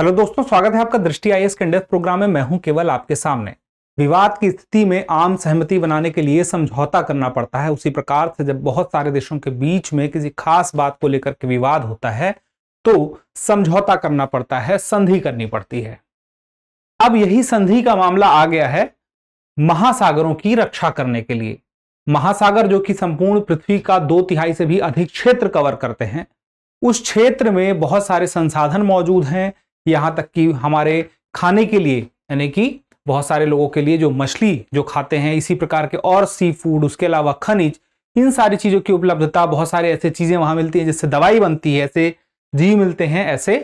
hello दोस्तों स्वागत है आपका दृष्टि आई एस कंडेस प्रोग्राम में मैं हूं केवल आपके सामने विवाद की स्थिति में आम सहमति बनाने के लिए समझौता करना पड़ता है उसी प्रकार से जब बहुत सारे देशों के बीच में किसी खास बात को लेकर के विवाद होता है तो समझौता करना पड़ता है संधि करनी पड़ती है अब यही संधि का मामला आ गया है महासागरों की रक्षा करने के लिए महासागर जो कि संपूर्ण पृथ्वी का दो तिहाई से भी अधिक क्षेत्र कवर करते हैं उस क्षेत्र में बहुत सारे संसाधन मौजूद हैं यहाँ तक कि हमारे खाने के लिए यानी कि बहुत सारे लोगों के लिए जो मछली जो खाते हैं इसी प्रकार के और सी फूड उसके अलावा खनिज इन सारी चीज़ों की उपलब्धता बहुत सारे ऐसे चीज़ें वहाँ मिलती हैं जिससे दवाई बनती है ऐसे जीव मिलते हैं ऐसे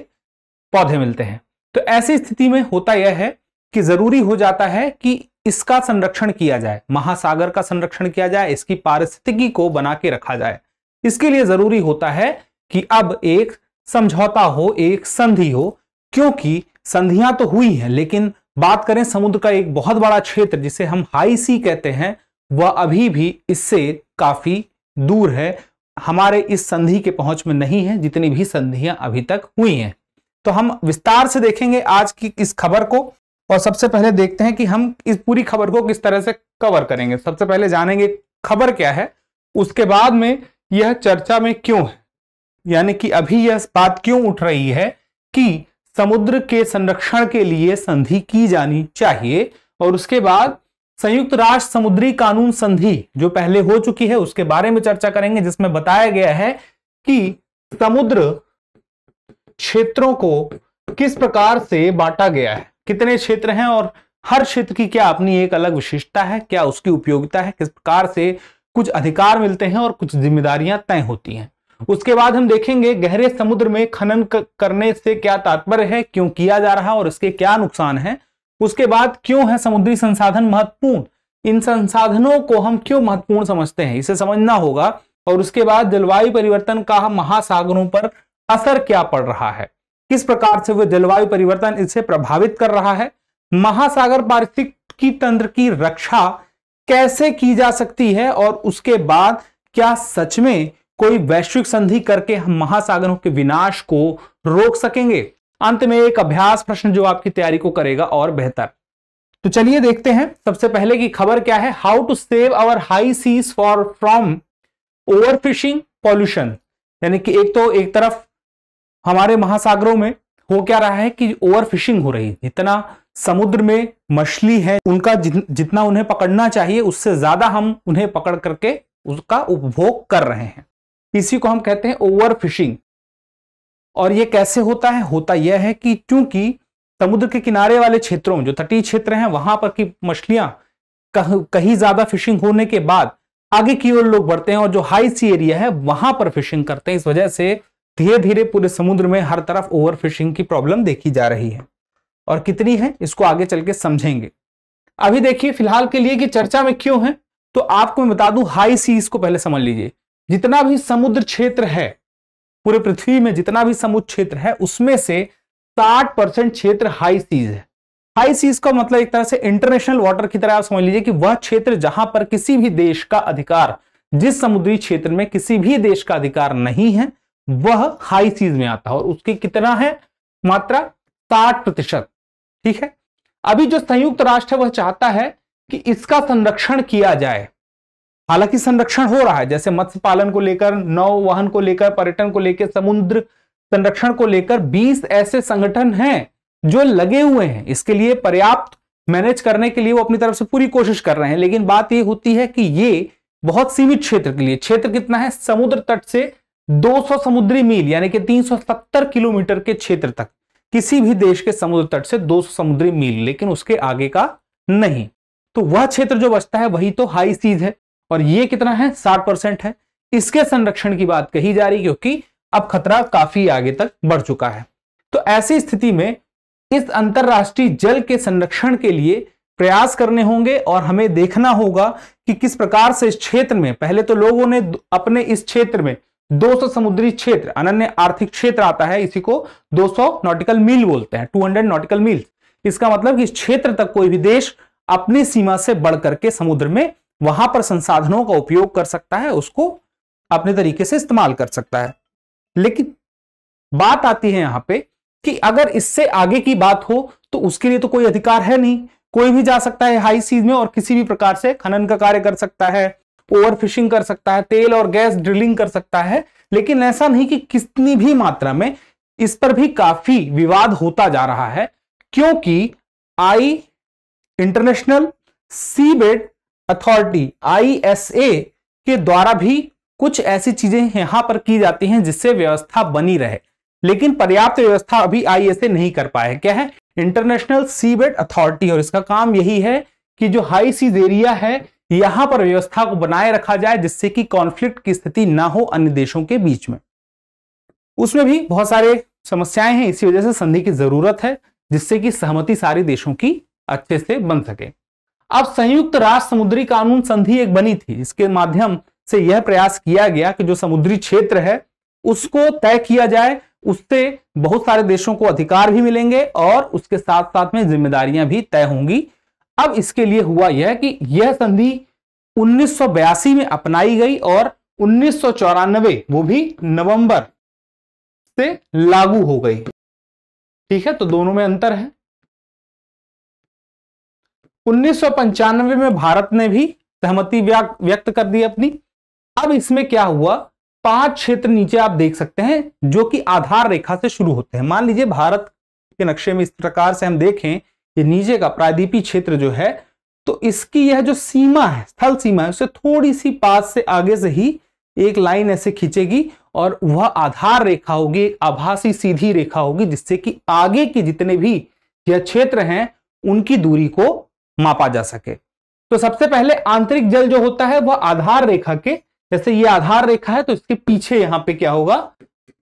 पौधे मिलते हैं तो ऐसी स्थिति में होता यह है कि ज़रूरी हो जाता है कि इसका संरक्षण किया जाए महासागर का संरक्षण किया जाए इसकी पारिस्थितिकी को बना के रखा जाए इसके लिए ज़रूरी होता है कि अब एक समझौता हो एक संधि हो क्योंकि संधियां तो हुई हैं लेकिन बात करें समुद्र का एक बहुत बड़ा क्षेत्र जिसे हम हाई सी कहते हैं वह अभी भी इससे काफी दूर है हमारे इस संधि के पहुंच में नहीं है जितनी भी संधियां अभी तक हुई हैं तो हम विस्तार से देखेंगे आज की इस खबर को और सबसे पहले देखते हैं कि हम इस पूरी खबर को किस तरह से कवर करेंगे सबसे पहले जानेंगे खबर क्या है उसके बाद में यह चर्चा में क्यों है यानी कि अभी यह बात क्यों उठ रही है कि समुद्र के संरक्षण के लिए संधि की जानी चाहिए और उसके बाद संयुक्त राष्ट्र समुद्री कानून संधि जो पहले हो चुकी है उसके बारे में चर्चा करेंगे जिसमें बताया गया है कि समुद्र क्षेत्रों को किस प्रकार से बांटा गया है कितने क्षेत्र हैं और हर क्षेत्र की क्या अपनी एक अलग विशेषता है क्या उसकी उपयोगिता है किस प्रकार से कुछ अधिकार मिलते हैं और कुछ जिम्मेदारियां तय होती हैं उसके बाद हम देखेंगे गहरे समुद्र में खनन करने से क्या तात्पर्य है क्यों किया जा रहा है और इसके क्या नुकसान है उसके बाद क्यों है समुद्री संसाधन महत्वपूर्ण इन संसाधनों को हम क्यों महत्वपूर्ण समझते हैं इसे समझना होगा और उसके बाद जलवायु परिवर्तन का महासागरों पर असर क्या पड़ रहा है किस प्रकार से वह जलवायु परिवर्तन इसे प्रभावित कर रहा है महासागर पारिस्थितिकी तंत्र की रक्षा कैसे की जा सकती है और उसके बाद क्या सच में कोई वैश्विक संधि करके हम महासागरों के विनाश को रोक सकेंगे अंत में एक अभ्यास प्रश्न जो आपकी तैयारी को करेगा और बेहतर तो चलिए देखते हैं सबसे पहले की खबर क्या है how to save our high seas for from overfishing pollution यानी कि एक तो एक तरफ हमारे महासागरों में हो क्या रहा है कि ओवर फिशिंग हो रही है इतना समुद्र में मछली है उनका जितना उन्हें पकड़ना चाहिए उससे ज्यादा हम उन्हें पकड़ करके उसका उपभोग कर रहे हैं इसी को हम कहते हैं ओवर फिशिंग और यह कैसे होता है होता यह है कि चूंकि समुद्र के किनारे वाले क्षेत्रों जो तटीय क्षेत्र हैं वहां पर की मछलियां कह, कहीं ज्यादा फिशिंग होने के बाद आगे की ओर लोग बढ़ते हैं और जो हाई सी एरिया है वहां पर फिशिंग करते हैं इस वजह से धीरे धीरे पूरे समुद्र में हर तरफ ओवर फिशिंग की प्रॉब्लम देखी जा रही है और कितनी है इसको आगे चल के समझेंगे अभी देखिए फिलहाल के लिए कि चर्चा में क्यों है तो आपको मैं बता दूं हाई सीज को पहले समझ लीजिए जितना भी समुद्र क्षेत्र है पूरे पृथ्वी में जितना भी समुद्र क्षेत्र है उसमें से 60 परसेंट क्षेत्र हाई सीज है हाई सीज का मतलब एक तरह से इंटरनेशनल वाटर की तरह आप समझ लीजिए कि वह क्षेत्र जहां पर किसी भी देश का अधिकार जिस समुद्री क्षेत्र में किसी भी देश का अधिकार नहीं है वह हाई सीज में आता है और उसकी कितना है मात्रा साठ प्रतिशत ठीक है अभी जो संयुक्त राष्ट्र है वह चाहता है कि इसका संरक्षण किया जाए हालांकि संरक्षण हो रहा है जैसे मत्स्य पालन को लेकर नौ वाहन को लेकर पर्यटन को लेकर समुद्र संरक्षण को लेकर 20 ऐसे संगठन हैं जो लगे हुए हैं इसके लिए पर्याप्त मैनेज करने के लिए वो अपनी तरफ से पूरी कोशिश कर रहे हैं लेकिन बात ये होती है कि ये बहुत सीमित क्षेत्र के लिए क्षेत्र कितना है समुद्र तट से 200 समुद्री मील यानी कि 370 किलोमीटर के क्षेत्र तक किसी भी देश के समुद्र तट से 200 समुद्री मील लेकिन उसके आगे का नहीं तो वह क्षेत्र जो बचता है वही तो हाई सीज है और ये कितना है साठ परसेंट है इसके संरक्षण की बात कही जा रही क्योंकि अब खतरा काफी आगे तक बढ़ चुका है तो ऐसी स्थिति में इस अंतरराष्ट्रीय जल के संरक्षण के लिए प्रयास करने होंगे और हमें देखना होगा कि किस प्रकार से इस क्षेत्र में पहले तो लोगों ने अपने इस क्षेत्र में 200 समुद्री क्षेत्र अनन्य आर्थिक क्षेत्र आता है इसी को 200 नॉटिकल मील बोलते हैं 200 नॉटिकल मील इसका मतलब कि इस क्षेत्र तक कोई भी देश अपनी सीमा से बढ़ करके समुद्र में वहां पर संसाधनों का उपयोग कर सकता है उसको अपने तरीके से इस्तेमाल कर सकता है लेकिन बात आती है यहां पे कि अगर इससे आगे की बात हो तो उसके लिए तो कोई अधिकार है नहीं कोई भी जा सकता है हाई सीज में और किसी भी प्रकार से खनन का कार्य कर सकता है ओवरफिशिंग कर सकता है तेल और गैस ड्रिलिंग कर सकता है लेकिन ऐसा नहीं कि कितनी भी मात्रा में इस पर भी काफी विवाद होता जा रहा है क्योंकि I international seabed authority ISA के द्वारा भी कुछ ऐसी चीजें यहां पर की जाती हैं जिससे व्यवस्था बनी रहे लेकिन पर्याप्त व्यवस्था अभी आईएसए नहीं कर पाए क्या है इंटरनेशनल बेट अथॉरिटी और इसका काम यही है कि जो हाई सीज एरिया है यहां पर व्यवस्था को बनाए रखा जाए जिससे कि कॉन्फ्लिक्ट की स्थिति ना हो अन्य देशों के बीच में उसमें भी बहुत सारे समस्याएं हैं इसी वजह से संधि की जरूरत है जिससे कि सहमति सारे देशों की अच्छे से बन सके अब संयुक्त राष्ट्र समुद्री कानून संधि एक बनी थी इसके माध्यम से यह प्रयास किया गया कि जो समुद्री क्षेत्र है उसको तय किया जाए उससे बहुत सारे देशों को अधिकार भी मिलेंगे और उसके साथ साथ में जिम्मेदारियां भी तय होंगी अब इसके लिए हुआ यह कि यह संधि 1982 में अपनाई गई और उन्नीस वो भी नवंबर से लागू हो गई ठीक है तो दोनों में अंतर है उन्नीस में भारत ने भी सहमति व्यक्त कर दी अपनी अब इसमें क्या हुआ पांच क्षेत्र नीचे आप देख सकते हैं जो कि आधार रेखा से शुरू होते हैं मान लीजिए भारत के नक्शे में इस प्रकार से हम देखें ये नीचे का प्रायद्वीपी क्षेत्र जो है तो इसकी यह जो सीमा है स्थल सीमा है उसे थोड़ी सी पास से आगे से ही एक लाइन ऐसे खींचेगी और वह आधार रेखा होगी एक आभासी सीधी रेखा होगी जिससे कि आगे के जितने भी यह क्षेत्र हैं उनकी दूरी को मापा जा सके तो सबसे पहले आंतरिक जल जो होता है वह आधार रेखा के जैसे ये आधार रेखा है तो इसके पीछे यहां पे क्या होगा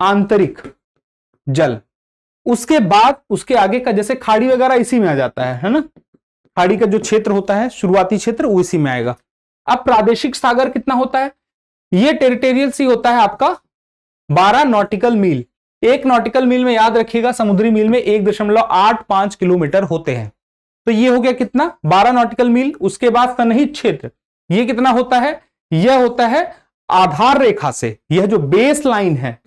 आंतरिक जल उसके बाद उसके आगे का जैसे खाड़ी वगैरह इसी में आ जाता है है ना खाड़ी का जो क्षेत्र होता है शुरुआती क्षेत्र वो इसी में आएगा अब प्रादेशिक सागर कितना होता है ये टेरिटेरियल सी होता है आपका बारह नॉटिकल मील एक नॉटिकल मील में याद रखिएगा समुद्री मील में एक दशमलव आठ पांच किलोमीटर होते हैं तो ये हो गया कितना 12 नॉटिकल मील उसके बाद सनहित क्षेत्र ये कितना होता है यह होता है आधार रेखा से यह जो बेस लाइन है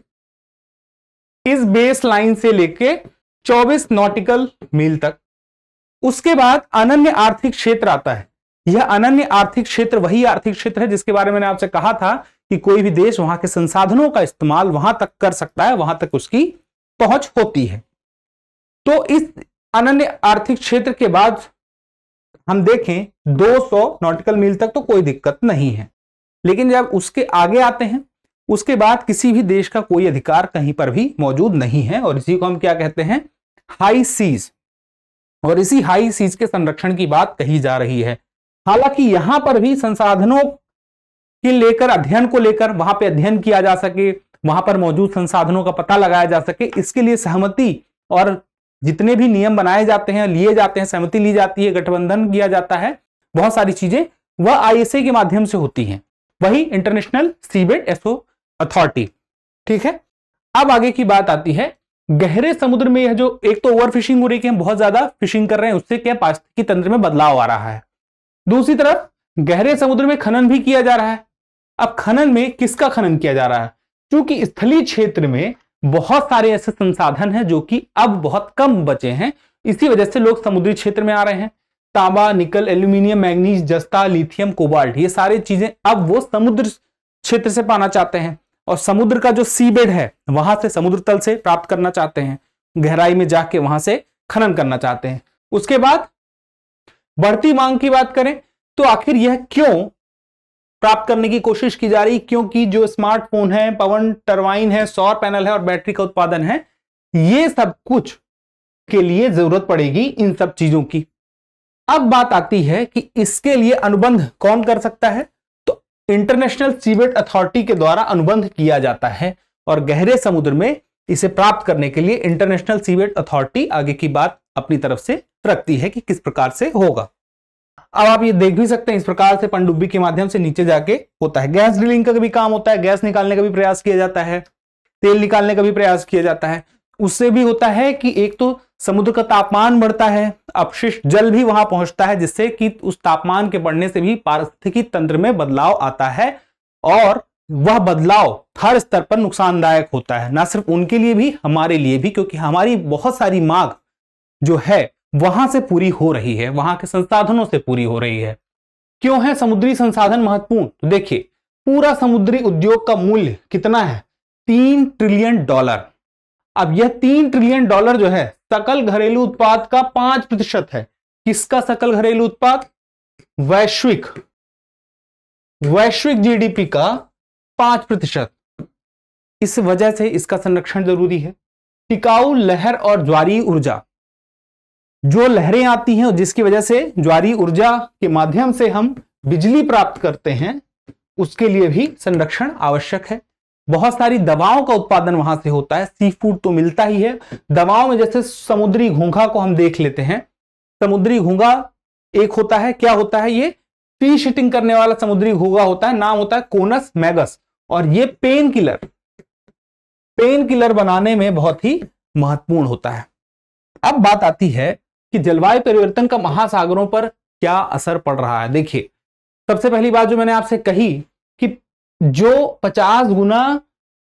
इस बेस लाइन से लेके 24 नॉटिकल मील तक उसके बाद अनन्य आर्थिक क्षेत्र आता है यह अनन्य आर्थिक क्षेत्र वही आर्थिक क्षेत्र है जिसके बारे में मैंने आपसे कहा था कि कोई भी देश वहां के संसाधनों का इस्तेमाल वहां तक कर सकता है वहां तक उसकी पहुंच होती है तो इस अनन्य आर्थिक क्षेत्र के बाद हम देखें 200 नॉटिकल मील तक तो कोई दिक्कत नहीं है लेकिन जब उसके आगे आते हैं उसके बाद किसी भी देश का कोई अधिकार कहीं पर भी मौजूद नहीं है और इसी को हम क्या कहते हैं हाई सीज और इसी हाई सीज के संरक्षण की बात कही जा रही है हालांकि यहां पर भी संसाधनों के लेकर अध्ययन को लेकर वहां पर अध्ययन किया जा सके वहां पर मौजूद संसाधनों का पता लगाया जा सके इसके लिए सहमति और जितने भी नियम बनाए जाते हैं लिए जाते हैं सहमति ली जाती है गठबंधन किया जाता है बहुत सारी चीजें वह आईएसए के माध्यम से होती हैं वही इंटरनेशनल सीबेट एसओ अथॉरिटी ठीक है अब आगे की बात आती है गहरे समुद्र में यह जो एक तो ओवर फिशिंग हो रही है कि हम बहुत ज्यादा फिशिंग कर रहे हैं उससे क्या पारिस्थितिकी तंत्र में बदलाव आ रहा है दूसरी तरफ गहरे समुद्र में खनन भी किया जा रहा है अब खनन में किसका खनन किया जा रहा है क्योंकि स्थलीय क्षेत्र में बहुत सारे ऐसे संसाधन हैं जो कि अब बहुत कम बचे हैं इसी वजह से लोग समुद्री क्षेत्र में आ रहे हैं तांबा निकल एल्यूमिनियम मैग्नीज जस्ता लिथियम कोबाल्ट ये सारी चीजें अब वो समुद्र क्षेत्र से पाना चाहते हैं और समुद्र का जो सी बेड है वहां से समुद्र तल से प्राप्त करना चाहते हैं गहराई में जाके वहां से खनन करना चाहते हैं उसके बाद बढ़ती मांग की बात करें तो आखिर यह क्यों प्राप्त करने की कोशिश की जा रही क्योंकि जो स्मार्टफोन है पवन टरवाइन है सौर पैनल है और बैटरी का उत्पादन है ये सब कुछ के लिए जरूरत पड़ेगी इन सब चीजों की अब बात आती है कि इसके लिए अनुबंध कौन कर सकता है तो इंटरनेशनल सीवेट अथॉरिटी के द्वारा अनुबंध किया जाता है और गहरे समुद्र में इसे प्राप्त करने के लिए इंटरनेशनल सीवेट अथॉरिटी आगे की बात अपनी तरफ से रखती है कि किस प्रकार से होगा अब आप ये देख भी सकते हैं इस प्रकार से पनडुब्बी के माध्यम से नीचे जाके होता है गैस ड्रिलिंग का भी काम होता है गैस निकालने का भी प्रयास किया जाता है तेल निकालने का भी प्रयास किया जाता है उससे भी होता है कि एक तो समुद्र का तापमान बढ़ता है अपशिष्ट जल भी वहां पहुंचता है जिससे कि उस तापमान के बढ़ने से भी पारिस्थितिकी तंत्र में बदलाव आता है और वह बदलाव हर स्तर पर नुकसानदायक होता है ना सिर्फ उनके लिए भी हमारे लिए भी क्योंकि हमारी बहुत सारी मांग जो है वहां से पूरी हो रही है वहां के संसाधनों से पूरी हो रही है क्यों है समुद्री संसाधन महत्वपूर्ण तो देखिए पूरा समुद्री उद्योग का मूल्य कितना है तीन ट्रिलियन डॉलर अब यह तीन ट्रिलियन डॉलर जो है सकल घरेलू उत्पाद का पांच प्रतिशत है किसका सकल घरेलू उत्पाद वैश्विक वैश्विक जीडीपी का पांच प्रतिशत इस वजह से इसका संरक्षण जरूरी है टिकाऊ लहर और ज्वारी ऊर्जा जो लहरें आती हैं जिसकी वजह से ज्वारी ऊर्जा के माध्यम से हम बिजली प्राप्त करते हैं उसके लिए भी संरक्षण आवश्यक है बहुत सारी दवाओं का उत्पादन वहां से होता है सी फूड तो मिलता ही है दवाओं में जैसे समुद्री घोंघा को हम देख लेते हैं समुद्री घोंघा एक होता है क्या होता है ये फिश शिटिंग करने वाला समुद्री घोंघा होता है नाम होता है कोनस मैगस और ये पेन किलर पेन किलर बनाने में बहुत ही महत्वपूर्ण होता है अब बात आती है कि जलवायु परिवर्तन का महासागरों पर क्या असर पड़ रहा है देखिए सबसे पहली बात जो मैंने आपसे कही कि जो 50 गुना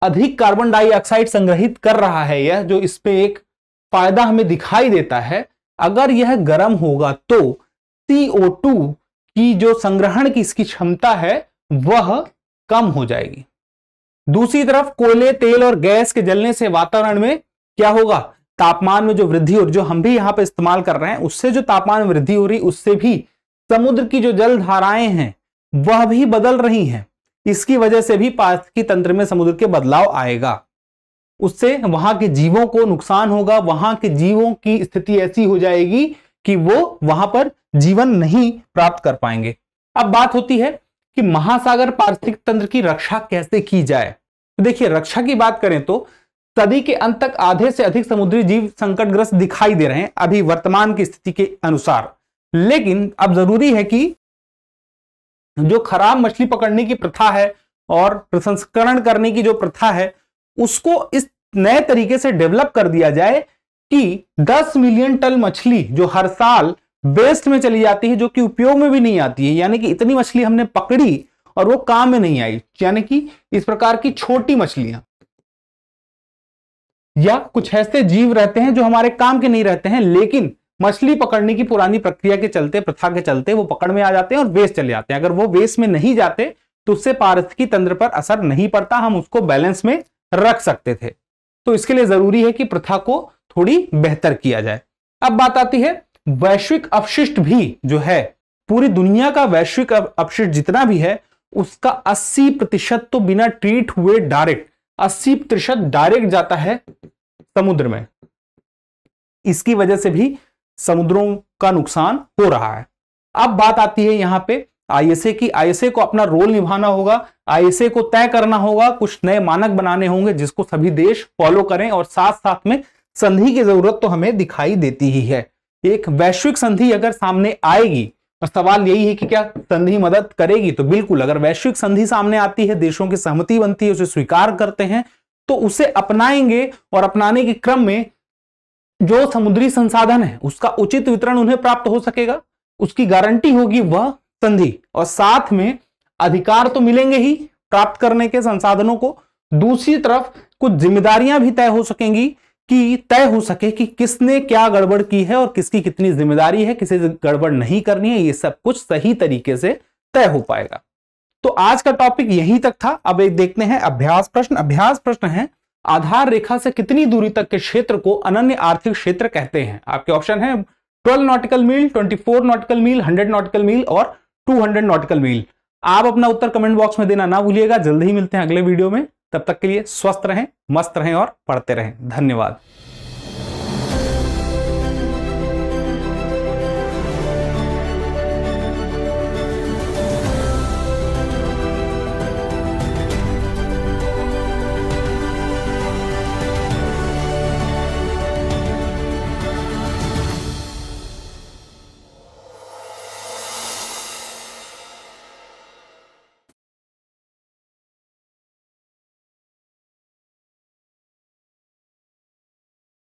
अधिक कार्बन डाइऑक्साइड संग्रहित कर रहा है यह जो इस पे एक फायदा हमें दिखाई देता है अगर यह गर्म होगा तो CO2 की जो संग्रहण की इसकी क्षमता है वह कम हो जाएगी दूसरी तरफ कोयले तेल और गैस के जलने से वातावरण में क्या होगा तापमान में जो वृद्धि हो रही जो हम भी यहाँ पे इस्तेमाल कर रहे हैं उससे जो तापमान वृद्धि हो रही उससे भी समुद्र की जो जल धाराएं हैं वह भी बदल रही हैं इसकी वजह से भी पार्थिकी तंत्र में समुद्र के बदलाव आएगा उससे वहां के जीवों को नुकसान होगा वहां के जीवों की स्थिति ऐसी हो जाएगी कि वो वहां पर जीवन नहीं प्राप्त कर पाएंगे अब बात होती है कि महासागर पार्थिक तंत्र की रक्षा कैसे की जाए तो देखिए रक्षा की बात करें तो सदी के अंत तक आधे से अधिक समुद्री जीव संकटग्रस्त दिखाई दे रहे हैं अभी वर्तमान की स्थिति के अनुसार लेकिन अब जरूरी है कि जो खराब मछली पकड़ने की प्रथा है और प्रसंस्करण करने की जो प्रथा है उसको इस नए तरीके से डेवलप कर दिया जाए कि 10 मिलियन टन मछली जो हर साल वेस्ट में चली जाती है जो कि उपयोग में भी नहीं आती है यानी कि इतनी मछली हमने पकड़ी और वो काम में नहीं आई यानी कि इस प्रकार की छोटी मछलियां या कुछ ऐसे जीव रहते हैं जो हमारे काम के नहीं रहते हैं लेकिन मछली पकड़ने की पुरानी प्रक्रिया के चलते प्रथा के चलते वो पकड़ में आ जाते हैं और वेस्ट चले जाते हैं अगर वो वेस्ट में नहीं जाते तो उससे पारिस्थिकी तंत्र पर असर नहीं पड़ता हम उसको बैलेंस में रख सकते थे तो इसके लिए जरूरी है कि प्रथा को थोड़ी बेहतर किया जाए अब बात आती है वैश्विक अपशिष्ट भी जो है पूरी दुनिया का वैश्विक अपशिष्ट जितना भी है उसका 80 प्रतिशत तो बिना ट्रीट हुए डायरेक्ट अस्सी प्रतिशत डायरेक्ट जाता है समुद्र में इसकी वजह से भी समुद्रों का नुकसान हो रहा है अब बात आती है यहां पे आईएसए की आईएसए को अपना रोल निभाना होगा आईएसए को तय करना होगा कुछ नए मानक बनाने होंगे जिसको सभी देश फॉलो करें और साथ साथ में संधि की जरूरत तो हमें दिखाई देती ही है एक वैश्विक संधि अगर सामने आएगी और सवाल यही है कि क्या संधि मदद करेगी तो बिल्कुल अगर वैश्विक संधि सामने आती है देशों की सहमति बनती है उसे स्वीकार करते हैं तो उसे अपनाएंगे और अपनाने के क्रम में जो समुद्री संसाधन है उसका उचित वितरण उन्हें प्राप्त हो सकेगा उसकी गारंटी होगी वह संधि और साथ में अधिकार तो मिलेंगे ही प्राप्त करने के संसाधनों को दूसरी तरफ कुछ जिम्मेदारियां भी तय हो सकेंगी कि तय हो सके कि किसने क्या गड़बड़ की है और किसकी कितनी जिम्मेदारी है किसे गड़बड़ नहीं करनी है ये सब कुछ सही तरीके से तय हो पाएगा तो आज का टॉपिक यहीं तक था अब एक देखते हैं अभ्यास प्रश्न अभ्यास प्रश्न है आधार रेखा से कितनी दूरी तक के क्षेत्र को अनन्य आर्थिक क्षेत्र कहते हैं आपके ऑप्शन है 12 nautical mile 24 nautical mile 100 nautical mile और 200 नॉटिकल मील आप अपना उत्तर कमेंट बॉक्स में देना ना भूलिएगा जल्दी ही मिलते हैं अगले वीडियो में तब तक के लिए स्वस्थ रहें मस्त रहें और पढ़ते रहें धन्यवाद